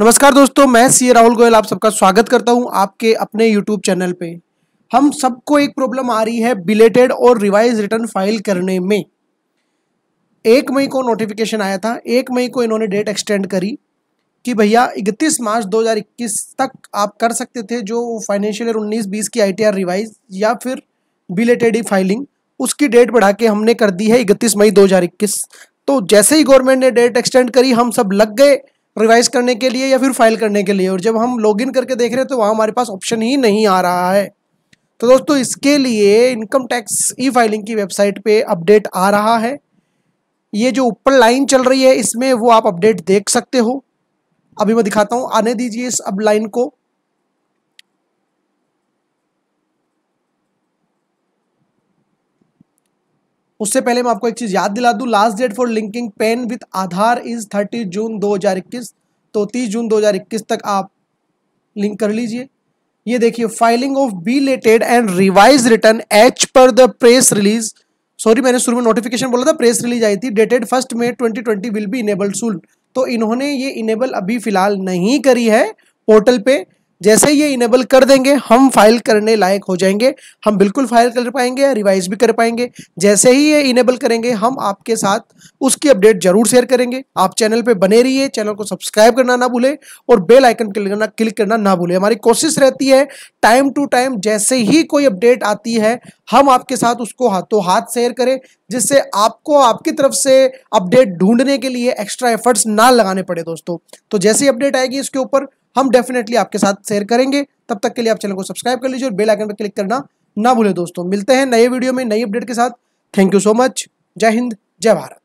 नमस्कार दोस्तों मैं सी राहुल गोयल आप सबका स्वागत करता हूं आपके अपने यूट्यूब चैनल पे हम सबको एक प्रॉब्लम आ रही है बिलेटेड और रिवाइज रिटर्न फाइल करने में एक मई को नोटिफिकेशन आया था एक मई को इन्होंने डेट एक्सटेंड करी कि भैया 31 मार्च 2021 तक आप कर सकते थे जो फाइनेंशियल ईयर 19-20 की आईटीआर रिवाइज या फिर बिलेटेड ही फाइलिंग उसकी डेट बढ़ा के हमने कर दी है इकतीस मई 2021 तो जैसे ही गवर्नमेंट ने डेट एक्सटेंड करी हम सब लग गए रिवाइज करने के लिए या फिर फाइल करने के लिए और जब हम लॉगिन करके देख रहे हैं तो वहाँ हमारे पास ऑप्शन ही नहीं आ रहा है तो दोस्तों इसके लिए इनकम टैक्स ई फाइलिंग की वेबसाइट पे अपडेट आ रहा है ये जो ऊपर लाइन चल रही है इसमें वो आप अपडेट देख सकते हो अभी मैं दिखाता हूँ आने दीजिए इस अब लाइन को उससे पहले मैं आपको एक चीज़ याद दिला दूँ last date for linking PAN with Aadhaar is thirty June 2021 तो 30 जून 2021 तक आप लिंक कर लीजिए ये देखिए filing of belated and revise return as per the press release sorry मैंने शुरू में नोटिफिकेशन बोला था प्रेस रिलीज आई थी dated first May twenty will be enable सुल तो इन्होंने ये इनेबल अभी फिलहाल नहीं करी है पोर्टल पे जैसे ये इनेबल कर देंगे हम फाइल करने लायक हो जाएंगे हम बिल्कुल फाइल कर पाएंगे रिवाइज भी कर पाएंगे जैसे ही ये इनेबल करेंगे हम आपके साथ उसकी अपडेट जरूर शेयर करेंगे आप चैनल पे बने रहिए चैनल को सब्सक्राइब करना ना भूलें और बेल आइकन क्लिक करना क्लिक करना ना भूलें हमारी कोशिश रहती है टाइम टू टाइम जैसे ही कोई अपडेट आती है हम आपके साथ उसको हाथों हाथ शेयर करें जिससे आपको आपकी तरफ से अपडेट ढूंढने के लिए एक्स्ट्रा एफर्ट्स ना लगाने पड़े दोस्तों तो जैसे ही अपडेट आएगी इसके ऊपर हम डेफिनेटली आपके साथ शेयर करेंगे तब तक के लिए आप चैनल को सब्सक्राइब कर लीजिए और बेल आइकन पर क्लिक करना ना भूले दोस्तों मिलते हैं नए वीडियो में नई अपडेट के साथ थैंक यू सो मच जय हिंद जय भारत